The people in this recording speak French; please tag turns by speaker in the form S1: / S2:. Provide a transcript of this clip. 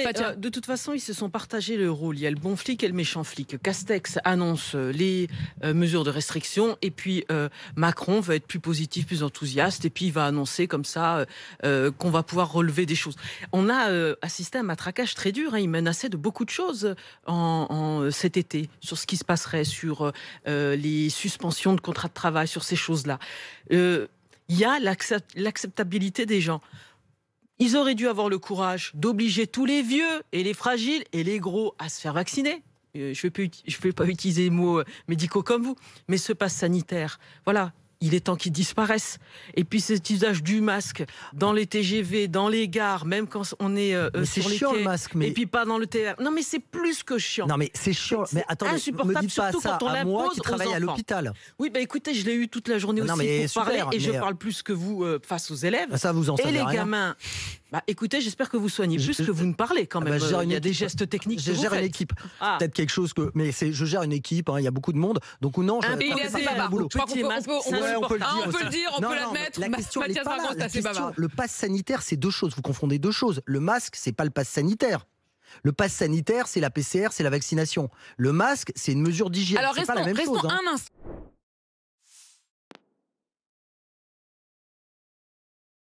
S1: Euh,
S2: de toute façon, ils se sont partagés le rôle. Il y a le bon flic et le méchant flic. Castex annonce euh, les euh, mesures de restriction et puis Macron va être plus positif, plus enthousiaste et puis il va annoncer comme ça qu'on va pouvoir relever des choses. On a assisté à un matraquage très dur. Hein. Il menaçait de beaucoup de choses en, cet été sur ce qui se passerait, sur les suspensions de contrats de travail, sur ces choses-là. Il y a l'acceptabilité des gens. Ils auraient dû avoir le courage d'obliger tous les vieux et les fragiles et les gros à se faire vacciner. Euh, je ne vais, pas utiliser les mots euh, médicaux comme vous, mais ce passe sanitaire, voilà, il est temps qu'ils disparaissent. Et puis cet usage du masque dans les TGV, dans les gares, même quand on est euh, euh, sur les chiant, le masque, mais... et puis pas dans le TR. Non, mais c'est plus que chiant. Non, mais c'est chiant. Mais attendez, me quand on à moi travaille à l'hôpital. Oui, bah écoutez, je l'ai eu toute la journée non, aussi mais pour et je euh, parle plus que vous face aux élèves. Ça, vous en Et les gamins. Bah, écoutez, j'espère que vous soignez plus que vous ne parlez quand ah bah, même. il y a des gestes techniques. Je gère une équipe. Ah. Peut-être
S1: quelque chose que, mais je gère une équipe. Hein, il y a beaucoup de monde, donc ou non, je. parle pas boulot on peut le ah, dire. on peut le l'admettre. La question, Le pass sanitaire, c'est deux choses. Vous confondez deux choses. Le masque, c'est pas le pass sanitaire. Le pass sanitaire, c'est la PCR, c'est la vaccination. Le masque, c'est une mesure d'hygiène. Alors restons, pas la même hein. un
S2: instant.